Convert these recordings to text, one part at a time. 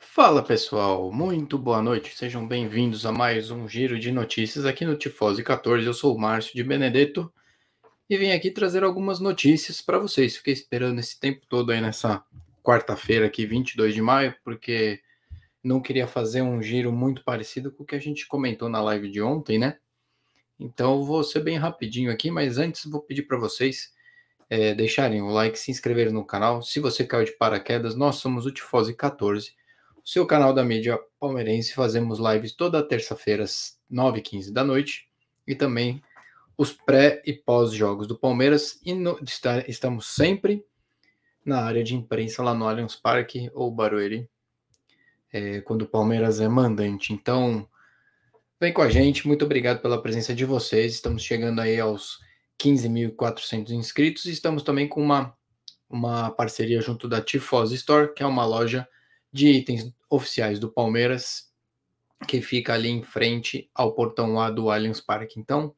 Fala pessoal, muito boa noite, sejam bem-vindos a mais um giro de notícias aqui no Tifose 14. Eu sou o Márcio de Benedetto e vim aqui trazer algumas notícias para vocês. Fiquei esperando esse tempo todo aí nessa quarta-feira aqui, 22 de maio, porque não queria fazer um giro muito parecido com o que a gente comentou na live de ontem, né? Então vou ser bem rapidinho aqui, mas antes vou pedir para vocês é, deixarem o like, se inscreverem no canal. Se você caiu de paraquedas, nós somos o Tifose 14, o seu canal da mídia palmeirense. Fazemos lives toda terça-feira às 9h15 da noite e também os pré e pós-jogos do Palmeiras e no, estamos sempre na área de imprensa lá no Allianz Parque ou Barueri, é, quando o Palmeiras é mandante. Então, vem com a gente, muito obrigado pela presença de vocês. Estamos chegando aí aos 15.400 inscritos e estamos também com uma, uma parceria junto da Tifosi Store, que é uma loja de itens oficiais do Palmeiras que fica ali em frente ao portão A do Allianz Parque. Então,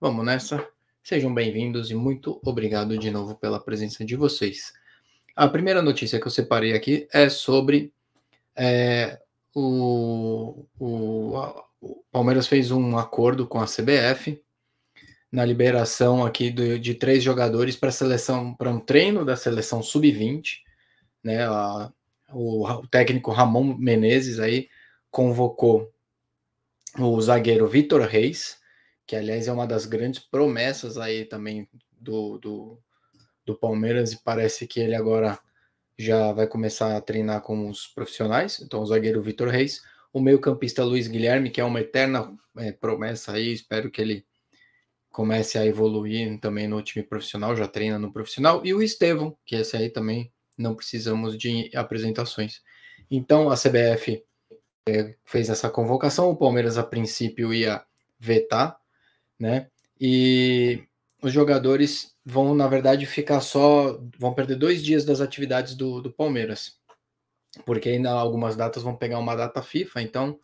Vamos nessa. Sejam bem-vindos e muito obrigado de novo pela presença de vocês. A primeira notícia que eu separei aqui é sobre é, o, o, a, o, Palmeiras fez um acordo com a CBF na liberação aqui do, de três jogadores para seleção para um treino da seleção sub-20, né? A, o, o técnico Ramon Menezes aí convocou o zagueiro Vitor Reis que aliás é uma das grandes promessas aí também do, do, do, Palmeiras, e parece que ele agora já vai começar a treinar com os profissionais, então o zagueiro Vitor Reis, o meio-campista Luiz Guilherme, que é uma eterna é, promessa aí, espero que ele comece a evoluir também no time profissional, já treina no profissional, e o Estevão, que esse aí também não precisamos de apresentações. Então a CBF é, fez essa convocação, o Palmeiras a princípio ia vetar né? E os jogadores vão, na verdade, ficar só. vão perder dois dias das atividades do, do Palmeiras. Porque ainda algumas datas vão pegar uma data FIFA, então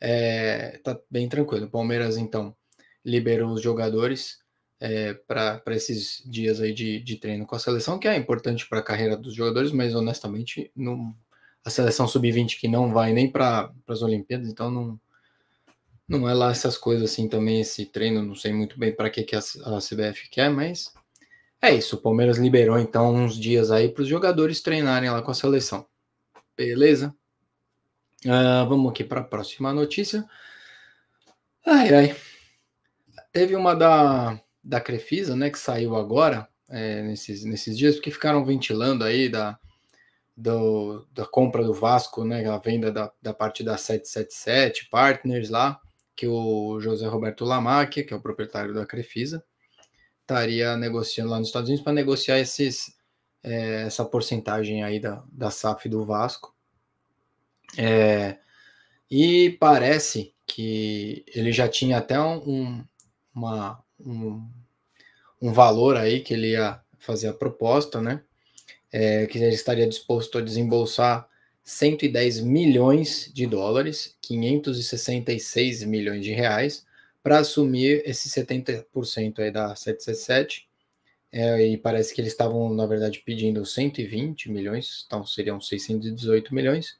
é, tá bem tranquilo. O Palmeiras, então, liberou os jogadores é, para esses dias aí de, de treino com a seleção, que é importante para a carreira dos jogadores, mas honestamente, não, a seleção sub-20 que não vai nem para as Olimpíadas, então não, não é lá essas coisas assim também, esse treino, não sei muito bem para que, que a, a CBF quer, mas é isso. O Palmeiras liberou então uns dias aí para os jogadores treinarem lá com a seleção. Beleza? Uh, vamos aqui para a próxima notícia. Ai, ai. Teve uma da, da Crefisa, né, que saiu agora, é, nesses, nesses dias, porque ficaram ventilando aí da, do, da compra do Vasco, né, a venda da, da parte da 777 Partners lá que o José Roberto Lamacchia, que é o proprietário da Crefisa, estaria negociando lá nos Estados Unidos para negociar esses, é, essa porcentagem aí da, da SAF do Vasco. É, e parece que ele já tinha até um, uma, um, um valor aí que ele ia fazer a proposta, né? É, que ele estaria disposto a desembolsar 110 milhões de dólares, 566 milhões de reais, para assumir esse 70% aí da 777. É, e parece que eles estavam, na verdade, pedindo 120 milhões, então seriam 618 milhões.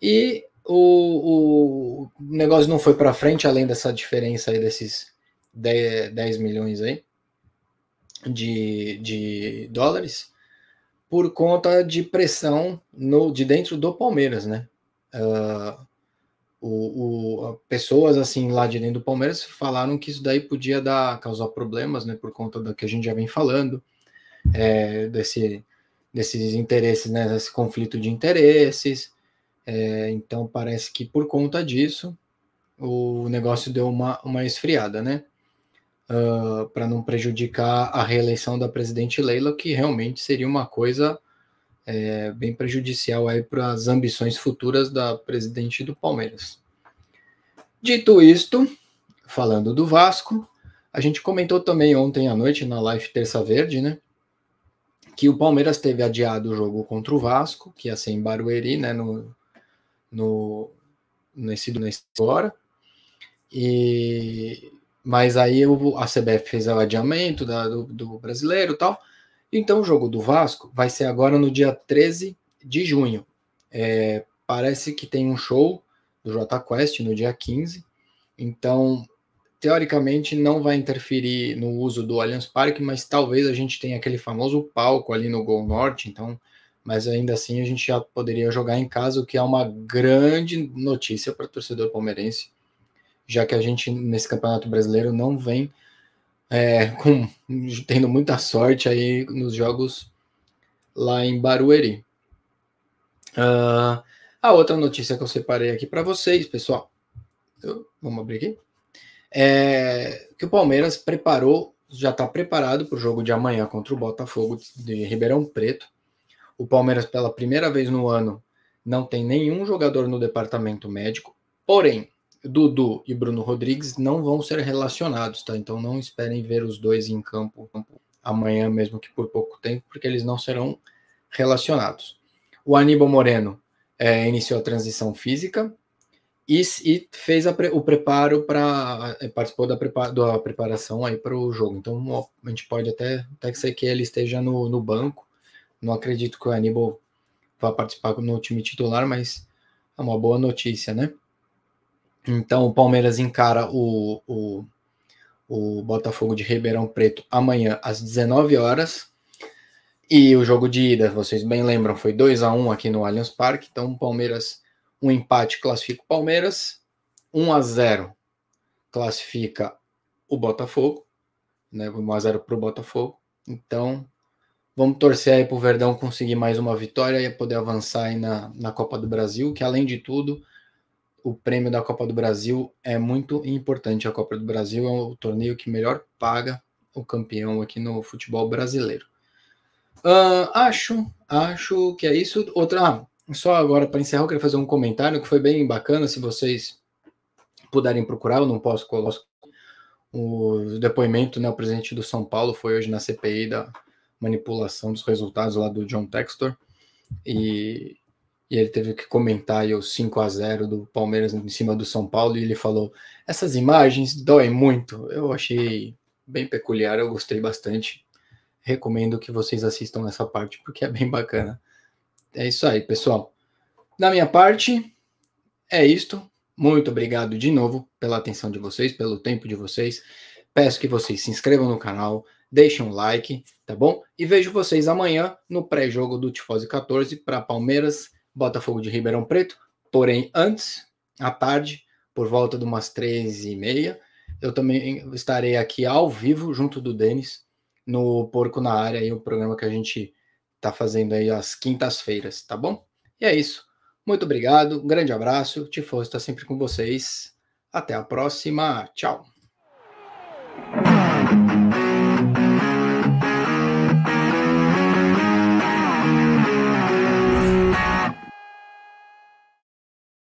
E o, o negócio não foi para frente, além dessa diferença aí desses 10, 10 milhões aí de, de dólares por conta de pressão no, de dentro do Palmeiras, né? Uh, o, o, pessoas assim lá de dentro do Palmeiras falaram que isso daí podia dar causar problemas, né? Por conta do que a gente já vem falando é, desse desses interesses, né? Esse conflito de interesses. É, então parece que por conta disso o negócio deu uma, uma esfriada, né? uh, para não prejudicar a reeleição da presidente Leila, que realmente seria uma coisa é, bem prejudicial aí para as ambições futuras da presidente do Palmeiras. Dito isto, falando do Vasco, a gente comentou também ontem à noite na live Terça Verde, né? Que o Palmeiras teve adiado o jogo contra o Vasco, que ia ser em Barueri, né? No, no, nesse, nesse hora. E, mas aí eu, a CBF fez o adiamento da, do, do brasileiro e tal. Então o jogo do Vasco vai ser agora no dia 13 de junho. É, parece que tem um show do Jota Quest no dia 15. Então, teoricamente, não vai interferir no uso do Allianz Parque, mas talvez a gente tenha aquele famoso palco ali no Gol Norte. Então, mas ainda assim a gente já poderia jogar em casa, o que é uma grande notícia para o torcedor palmeirense já que a gente nesse Campeonato Brasileiro não vem é, com, tendo muita sorte aí nos jogos lá em Barueri. Uh, a outra notícia que eu separei aqui para vocês, pessoal, eu, vamos abrir aqui, é que o Palmeiras preparou, já está preparado para o jogo de amanhã contra o Botafogo de Ribeirão Preto. O Palmeiras, pela primeira vez no ano, não tem nenhum jogador no departamento médico, porém, Dudu e Bruno Rodrigues não vão ser relacionados, tá? Então não esperem ver os dois em campo amanhã, mesmo que por pouco tempo, porque eles não serão relacionados. O Aníbal Moreno é, iniciou a transição física e, e fez o preparo para é, participou da, prepara, da preparação aí para o jogo. Então a gente pode até até que ser que ele esteja no, no banco. Não acredito que o Aníbal vá participar no time titular, mas é uma boa notícia, né? Então o Palmeiras encara o, o, o Botafogo de Ribeirão Preto amanhã às 19 horas. E o jogo de ida, vocês bem lembram, foi 2 a 1 aqui no Allianz Parque. Então o Palmeiras, um empate classifica o Palmeiras, 1 a 0 classifica o Botafogo, né? 1 a 0 para o Botafogo. Então vamos torcer aí para o Verdão conseguir mais uma vitória e poder avançar aí na, na Copa do Brasil, que além de tudo o prêmio da Copa do Brasil é muito importante. A Copa do Brasil é o torneio que melhor paga o campeão aqui no futebol brasileiro. Uh, acho, acho que é isso. Outra, ah, só agora para encerrar, eu queria fazer um comentário que foi bem bacana. Se vocês puderem procurar, eu não posso colocar o depoimento, né? O presidente do São Paulo foi hoje na CPI da manipulação dos resultados lá do John Textor. E e ele teve que comentar aí, o 5 a 0 do Palmeiras em cima do São Paulo e ele falou: "Essas imagens doem muito". Eu achei bem peculiar, eu gostei bastante. Recomendo que vocês assistam essa parte porque é bem bacana. É isso aí, pessoal. Da minha parte, é isto. Muito obrigado de novo pela atenção de vocês, pelo tempo de vocês. Peço que vocês se inscrevam no canal, deixem um like, tá bom? E vejo vocês amanhã no pré-jogo do Tifose 14 para Palmeiras Botafogo de Ribeirão Preto. Porém, antes, à tarde, por volta de umas três e meia, eu também estarei aqui ao vivo junto do Denis no Porco na Área, aí, o programa que a gente está fazendo aí às quintas-feiras, tá bom? E é isso. Muito obrigado, um grande abraço. Tifoso está sempre com vocês. Até a próxima. Tchau.